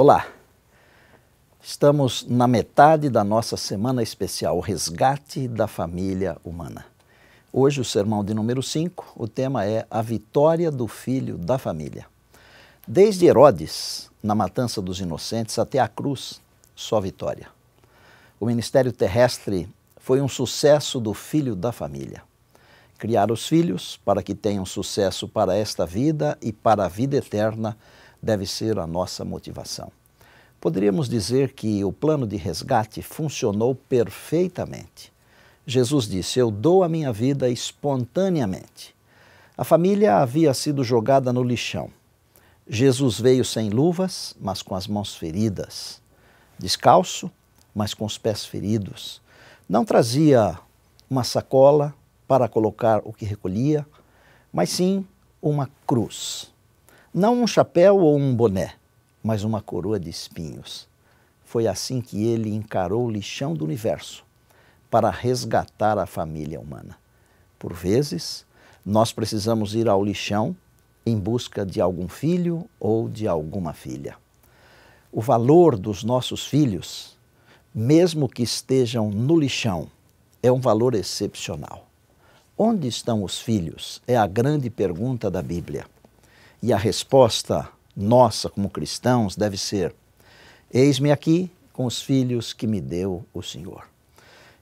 Olá! Estamos na metade da nossa semana especial Resgate da Família Humana. Hoje, o sermão de número 5, o tema é A Vitória do Filho da Família. Desde Herodes, na matança dos inocentes, até a cruz, só vitória. O ministério terrestre foi um sucesso do Filho da Família criar os filhos para que tenham sucesso para esta vida e para a vida eterna deve ser a nossa motivação. Poderíamos dizer que o plano de resgate funcionou perfeitamente. Jesus disse: Eu dou a minha vida espontaneamente. A família havia sido jogada no lixão. Jesus veio sem luvas, mas com as mãos feridas. Descalço, mas com os pés feridos. Não trazia uma sacola para colocar o que recolhia, mas sim uma cruz. Não um chapéu ou um boné, mas uma coroa de espinhos. Foi assim que ele encarou o lixão do universo para resgatar a família humana. Por vezes, nós precisamos ir ao lixão em busca de algum filho ou de alguma filha. O valor dos nossos filhos, mesmo que estejam no lixão, é um valor excepcional. Onde estão os filhos? É a grande pergunta da Bíblia. E a resposta nossa como cristãos deve ser: Eis-me aqui com os filhos que me deu o Senhor.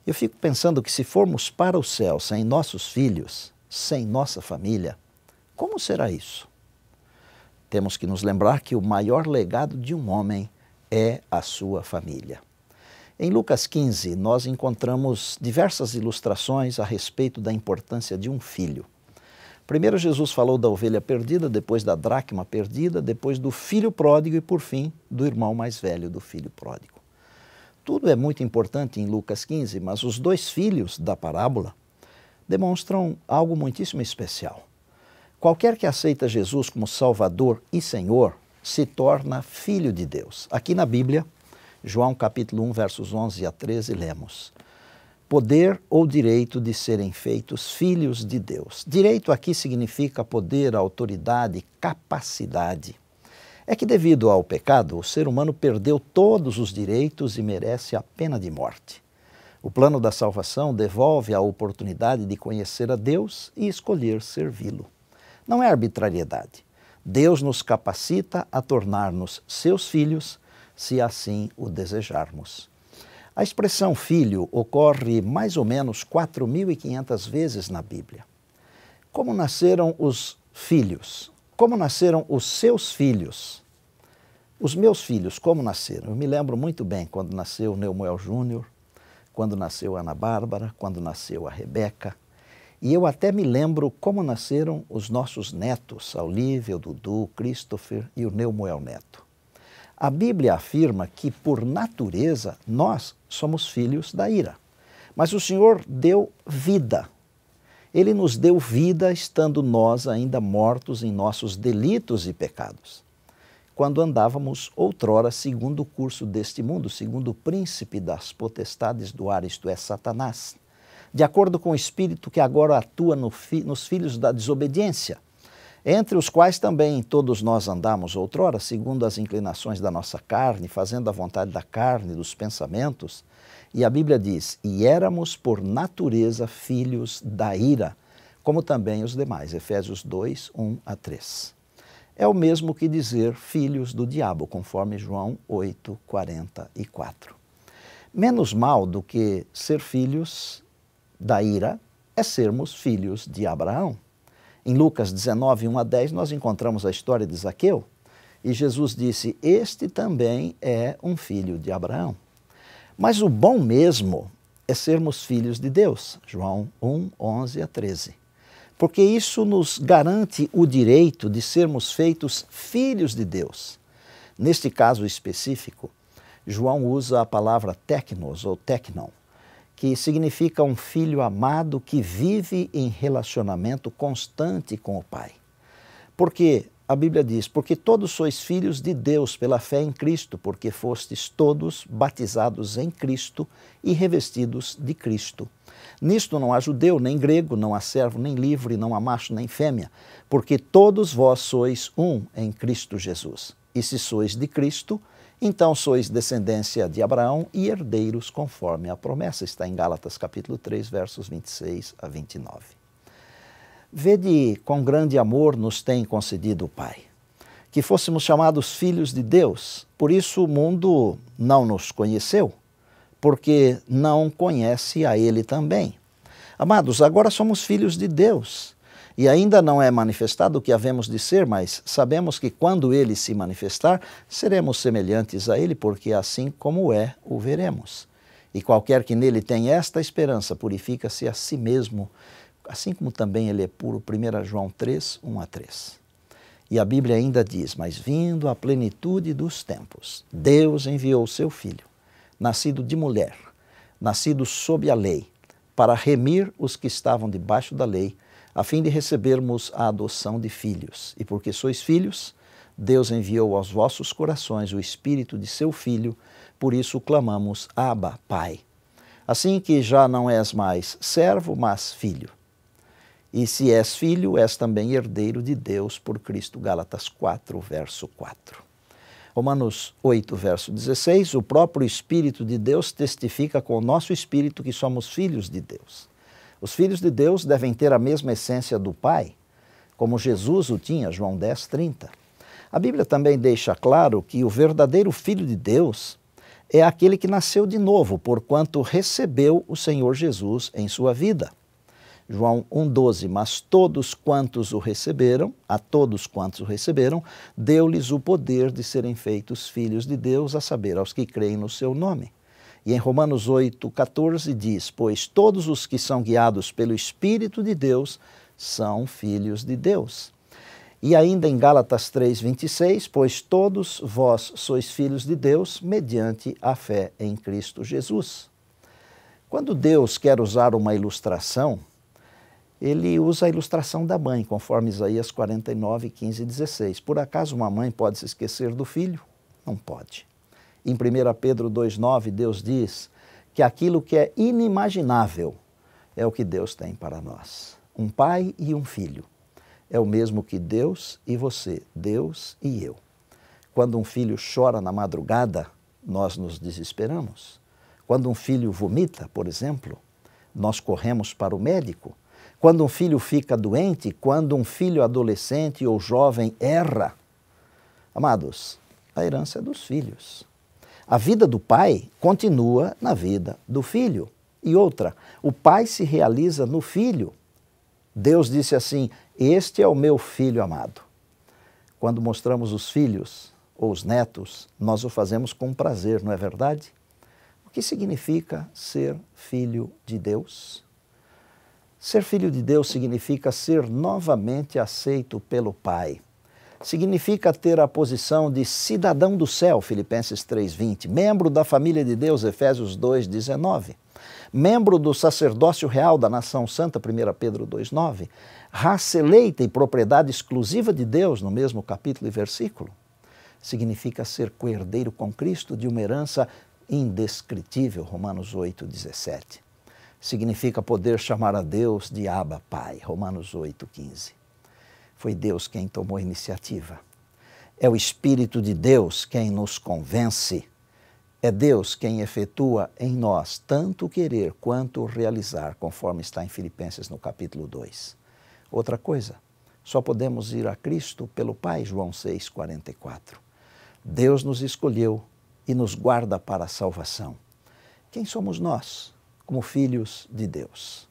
Eu fico pensando que se formos para o céu sem nossos filhos, sem nossa família, como será isso? Temos que nos lembrar que o maior legado de um homem é a sua família. Em Lucas 15, nós encontramos diversas ilustrações a respeito da importância de um filho. Primeiro, Jesus falou da ovelha perdida, depois da dracma perdida, depois do filho pródigo e, por fim, do irmão mais velho do filho pródigo. Tudo é muito importante em Lucas 15, mas os dois filhos da parábola demonstram algo muitíssimo especial. Qualquer que aceita Jesus como Salvador e Senhor se torna filho de Deus. Aqui na Bíblia, João capítulo 1, versos 11 a 13, lemos: poder ou direito de serem feitos filhos de Deus. Direito aqui significa poder, autoridade, capacidade. É que, devido ao pecado, o ser humano perdeu todos os direitos e merece a pena de morte. O plano da salvação devolve a oportunidade de conhecer a Deus e escolher servi-lo. Não é arbitrariedade. Deus nos capacita a tornar-nos seus filhos, se assim o desejarmos. A expressão filho ocorre mais ou menos 4.500 vezes na Bíblia. Como nasceram os filhos? Como nasceram os seus filhos? Os meus filhos, como nasceram? Eu me lembro muito bem quando nasceu o Neumuel Júnior, quando nasceu a Ana Bárbara, quando nasceu a Rebeca. E eu até me lembro como nasceram os nossos netos, o Dudu, Christopher e o Neumuel Neto. A Bíblia afirma que, por natureza, nós somos filhos da ira. Mas o Senhor deu vida. Ele nos deu vida estando nós ainda mortos em nossos delitos e pecados. Quando andávamos outrora segundo o curso deste mundo, segundo o príncipe das potestades do ar, isto é, Satanás, de acordo com o espírito que agora atua no fi, nos filhos da desobediência entre os quais também todos nós andamos outrora, segundo as inclinações da nossa carne, fazendo a vontade da carne, dos pensamentos. E a Bíblia diz: E éramos por natureza filhos da ira, como também os demais. Efésios 2, 1 a 3. É o mesmo que dizer filhos do diabo, conforme João 8, 44. Menos mal do que ser filhos da ira é sermos filhos de Abraão. Em Lucas 19, 1 a 10, nós encontramos a história de Zaqueu e Jesus disse: Este também é um filho de Abraão. Mas o bom mesmo é sermos filhos de Deus. João 1, 11 a 13 porque isso nos garante o direito de sermos feitos filhos de Deus. Neste caso específico, João usa a palavra technos ou technon, que significa um filho amado que vive em relacionamento constante com o Pai. Porque a Bíblia diz: Porque todos sois filhos de Deus pela fé em Cristo, porque fostes todos batizados em Cristo e revestidos de Cristo. Nisto não há judeu, nem grego, não há servo, nem livre, não há macho, nem fêmea, porque todos vós sois um em Cristo Jesus. E se sois de Cristo, então sois descendência de Abraão e herdeiros conforme a promessa. Está em Gálatas capítulo 3, versos 26 a 29. Vede quão grande amor nos tem concedido o Pai, que fôssemos chamados filhos de Deus. Por isso o mundo não nos conheceu, porque não conhece a Ele também. Amados, agora somos filhos de Deus e ainda não é manifestado o que havemos de ser, mas sabemos que quando ele se manifestar, seremos semelhantes a ele, porque assim como é, o veremos. E qualquer que nele tem esta esperança purifica-se a si mesmo, assim como também ele é puro. 1 João 3, 1 a 3. E a Bíblia ainda diz: Mas vindo a plenitude dos tempos, Deus enviou seu filho, nascido de mulher, nascido sob a lei, para remir os que estavam debaixo da lei a fim de recebermos a adoção de filhos. E porque sois filhos, Deus enviou aos vossos corações o espírito de seu filho, por isso clamamos: Abba, Pai. Assim que já não és mais servo, mas filho. E se és filho, és também herdeiro de Deus por Cristo. Gálatas 4, verso 4. Romanos 8, verso 16: O próprio Espírito de Deus testifica com o nosso espírito que somos filhos de Deus. Os filhos de Deus devem ter a mesma essência do Pai, como Jesus o tinha, João 10, 30. A Bíblia também deixa claro que o verdadeiro Filho de Deus é aquele que nasceu de novo, porquanto recebeu o Senhor Jesus em sua vida. João 1,12: Mas todos quantos o receberam, a todos quantos o receberam, deu-lhes o poder de serem feitos filhos de Deus, a saber, aos que creem no seu nome. E em Romanos 8,14 diz: Pois todos os que são guiados pelo Espírito de Deus são filhos de Deus. E ainda em Gálatas 3,26: pois todos vós sois filhos de Deus mediante a fé em Cristo Jesus. Quando Deus quer usar uma ilustração, ele usa a ilustração da mãe, conforme Isaías 49, 15 e 16. Por acaso uma mãe pode se esquecer do filho? Não pode. Em 1 Pedro 2,9, Deus diz que aquilo que é inimaginável é o que Deus tem para nós. Um pai e um filho. É o mesmo que Deus e você, Deus e eu. Quando um filho chora na madrugada, nós nos desesperamos. Quando um filho vomita, por exemplo, nós corremos para o médico. Quando um filho fica doente, quando um filho adolescente ou jovem erra. Amados, a herança é dos filhos. A vida do pai continua na vida do filho. E outra, o pai se realiza no filho. Deus disse assim: Este é o meu filho amado. Quando mostramos os filhos ou os netos, nós o fazemos com prazer, não é verdade? O que significa ser filho de Deus? Ser filho de Deus significa ser novamente aceito pelo Pai significa ter a posição de cidadão do céu, Filipenses 3:20, membro da família de Deus, Efésios 2:19, membro do sacerdócio real da nação santa, 1 Pedro 2:9, raça eleita e propriedade exclusiva de Deus, no mesmo capítulo e versículo. Significa ser coerdeiro com Cristo de uma herança indescritível, Romanos 8:17. Significa poder chamar a Deus de Abba Pai, Romanos 8:15 foi Deus quem tomou a iniciativa. É o Espírito de Deus quem nos convence. É Deus quem efetua em nós tanto querer quanto realizar, conforme está em Filipenses no capítulo 2. Outra coisa, só podemos ir a Cristo pelo Pai, João 6,44. Deus nos escolheu e nos guarda para a salvação. Quem somos nós, como filhos de Deus?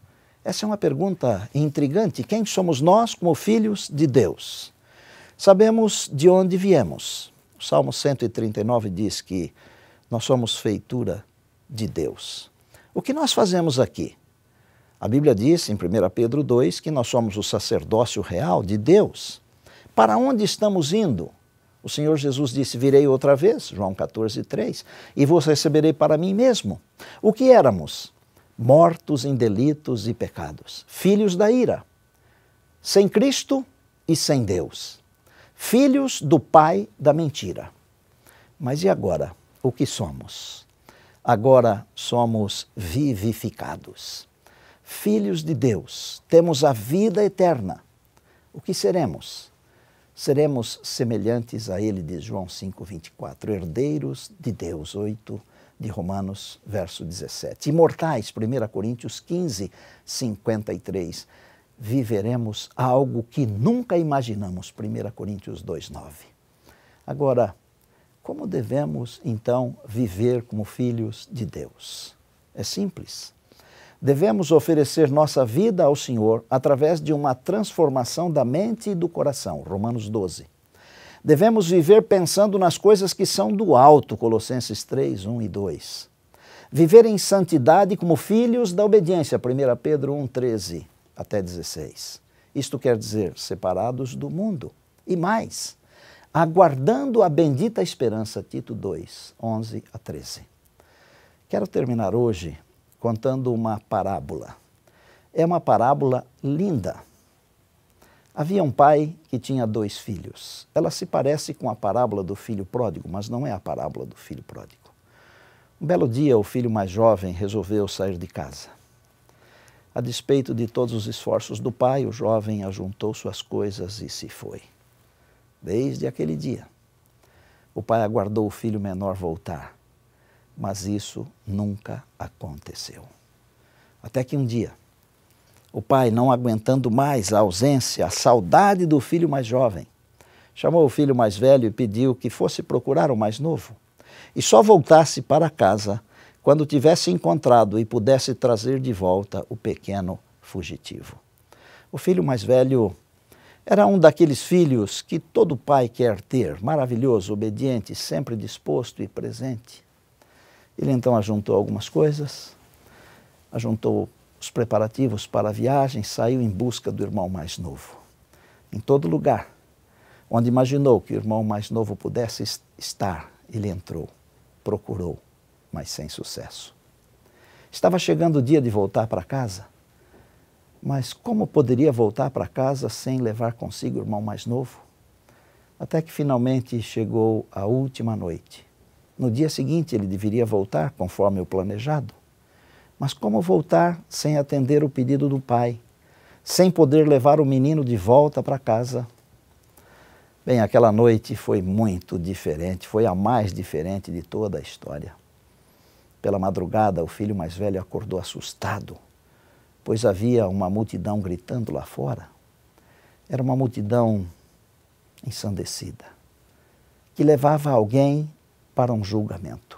Essa é uma pergunta intrigante. Quem somos nós como filhos de Deus? Sabemos de onde viemos. O Salmo 139 diz que nós somos feitura de Deus. O que nós fazemos aqui? A Bíblia diz em 1 Pedro 2 que nós somos o sacerdócio real de Deus. Para onde estamos indo? O Senhor Jesus disse: Virei outra vez, João 14, 3, e vos receberei para mim mesmo. O que éramos? mortos em delitos e pecados, filhos da ira, sem Cristo e sem Deus, filhos do pai da mentira. Mas e agora? O que somos? Agora somos vivificados, filhos de Deus, temos a vida eterna. O que seremos? Seremos semelhantes a Ele, diz João 24, herdeiros de Deus 8, de Romanos, verso 17. Imortais, 1 Coríntios 15, 53. Viveremos algo que nunca imaginamos, 1 Coríntios 2, 9. Agora, como devemos então viver como filhos de Deus? É simples. Devemos oferecer nossa vida ao Senhor através de uma transformação da mente e do coração, Romanos 12 Devemos viver pensando nas coisas que são do alto, Colossenses 3, 1 e 2. Viver em santidade como filhos da obediência, 1 Pedro 1, 13 até 16. Isto quer dizer separados do mundo. E mais, aguardando a bendita esperança, Tito 2, 11 a 13. Quero terminar hoje contando uma parábola. É uma parábola linda Havia um pai que tinha dois filhos. Ela se parece com a parábola do filho pródigo, mas não é a parábola do filho pródigo. Um belo dia, o filho mais jovem resolveu sair de casa. A despeito de todos os esforços do pai, o jovem ajuntou suas coisas e se foi. Desde aquele dia, o pai aguardou o filho menor voltar, mas isso nunca aconteceu. Até que um dia, o pai, não aguentando mais a ausência, a saudade do filho mais jovem, chamou o filho mais velho e pediu que fosse procurar o mais novo e só voltasse para casa quando tivesse encontrado e pudesse trazer de volta o pequeno fugitivo. O filho mais velho era um daqueles filhos que todo pai quer ter, maravilhoso, obediente, sempre disposto e presente. Ele então ajuntou algumas coisas, ajuntou os preparativos para a viagem, saiu em busca do irmão mais novo. Em todo lugar onde imaginou que o irmão mais novo pudesse estar, ele entrou, procurou, mas sem sucesso. Estava chegando o dia de voltar para casa, mas como poderia voltar para casa sem levar consigo o irmão mais novo? Até que finalmente chegou a última noite. No dia seguinte ele deveria voltar, conforme o planejado, mas como voltar sem atender o pedido do pai, sem poder levar o menino de volta para casa? Bem, aquela noite foi muito diferente, foi a mais diferente de toda a história. Pela madrugada, o filho mais velho acordou assustado, pois havia uma multidão gritando lá fora. Era uma multidão ensandecida, que levava alguém para um julgamento.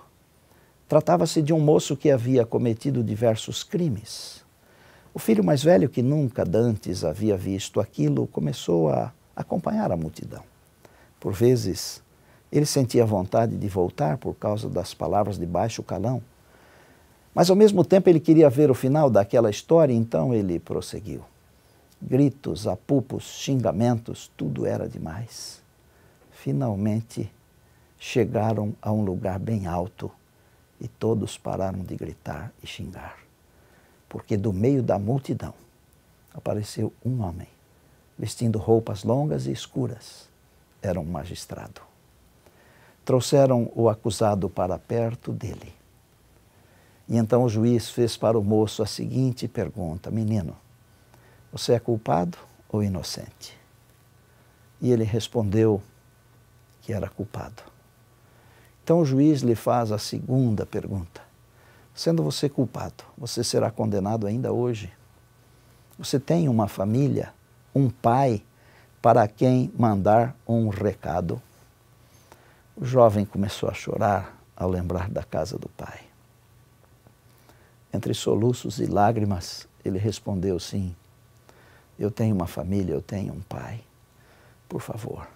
Tratava-se de um moço que havia cometido diversos crimes. O filho mais velho, que nunca dantes havia visto aquilo, começou a acompanhar a multidão. Por vezes, ele sentia vontade de voltar por causa das palavras de baixo calão. Mas ao mesmo tempo ele queria ver o final daquela história, então ele prosseguiu. Gritos, apupos, xingamentos, tudo era demais. Finalmente chegaram a um lugar bem alto e todos pararam de gritar e xingar, porque do meio da multidão apareceu um homem, vestindo roupas longas e escuras. Era um magistrado. Trouxeram o acusado para perto dele. E então o juiz fez para o moço a seguinte pergunta: Menino, você é culpado ou inocente? E ele respondeu que era culpado. Então o juiz lhe faz a segunda pergunta: Sendo você culpado, você será condenado ainda hoje? Você tem uma família, um pai para quem mandar um recado? O jovem começou a chorar ao lembrar da casa do pai. Entre soluços e lágrimas, ele respondeu sim. Eu tenho uma família, eu tenho um pai. Por favor,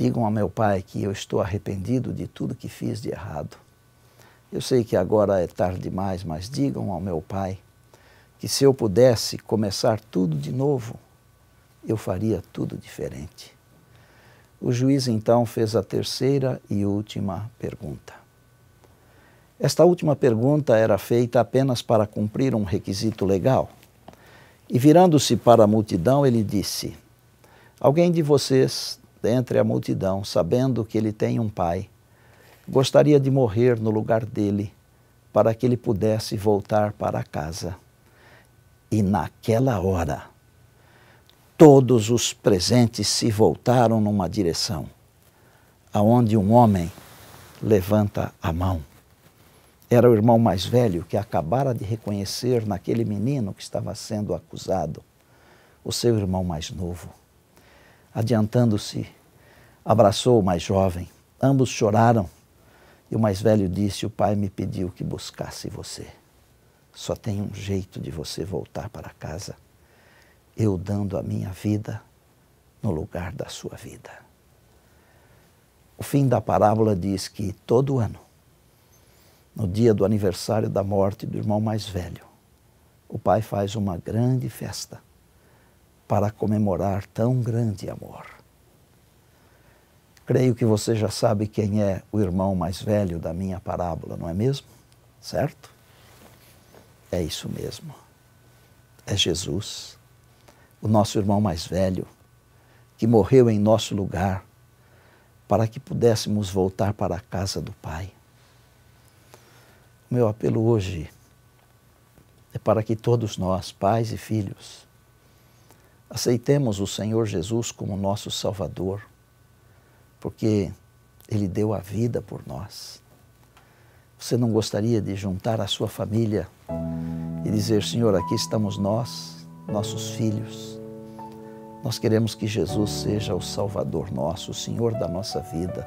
Digam ao meu pai que eu estou arrependido de tudo que fiz de errado. Eu sei que agora é tarde demais, mas digam ao meu pai que se eu pudesse começar tudo de novo, eu faria tudo diferente. O juiz então fez a terceira e última pergunta. Esta última pergunta era feita apenas para cumprir um requisito legal. E virando-se para a multidão, ele disse: Alguém de vocês dentre a multidão, sabendo que ele tem um pai. Gostaria de morrer no lugar dele, para que ele pudesse voltar para casa. E naquela hora, todos os presentes se voltaram numa direção, aonde um homem levanta a mão. Era o irmão mais velho que acabara de reconhecer naquele menino que estava sendo acusado, o seu irmão mais novo. Adiantando-se, abraçou o mais jovem. Ambos choraram. E o mais velho disse: O pai me pediu que buscasse você. Só tem um jeito de você voltar para casa: eu dando a minha vida no lugar da sua vida. O fim da parábola diz que todo ano, no dia do aniversário da morte do irmão mais velho, o pai faz uma grande festa para comemorar tão grande amor. Creio que você já sabe quem é o irmão mais velho da minha parábola, não é mesmo? Certo? É isso mesmo. É Jesus, o nosso irmão mais velho, que morreu em nosso lugar para que pudéssemos voltar para a casa do Pai. O meu apelo hoje é para que todos nós, pais e filhos, Aceitemos o Senhor Jesus como nosso Salvador, porque Ele deu a vida por nós. Você não gostaria de juntar a sua família e dizer: Senhor, aqui estamos nós, nossos filhos. Nós queremos que Jesus seja o Salvador nosso, o Senhor da nossa vida,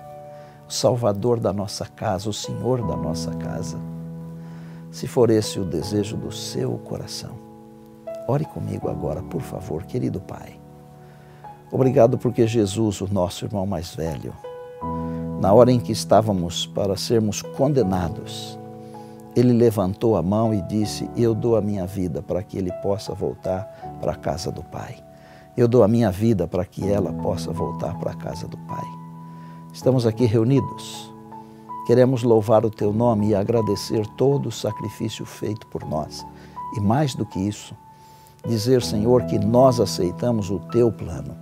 o Salvador da nossa casa, o Senhor da nossa casa. Se for esse o desejo do seu coração, Ore comigo agora, por favor, querido Pai. Obrigado porque Jesus, o nosso irmão mais velho, na hora em que estávamos para sermos condenados, ele levantou a mão e disse: Eu dou a minha vida para que ele possa voltar para a casa do Pai. Eu dou a minha vida para que ela possa voltar para a casa do Pai. Estamos aqui reunidos. Queremos louvar o teu nome e agradecer todo o sacrifício feito por nós. E mais do que isso, dizer, Senhor, que nós aceitamos o teu plano.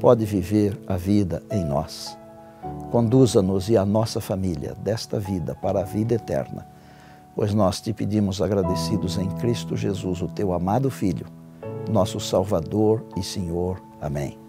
Pode viver a vida em nós. Conduza-nos e a nossa família desta vida para a vida eterna, pois nós te pedimos agradecidos em Cristo Jesus, o teu amado Filho, nosso Salvador e Senhor. Amém.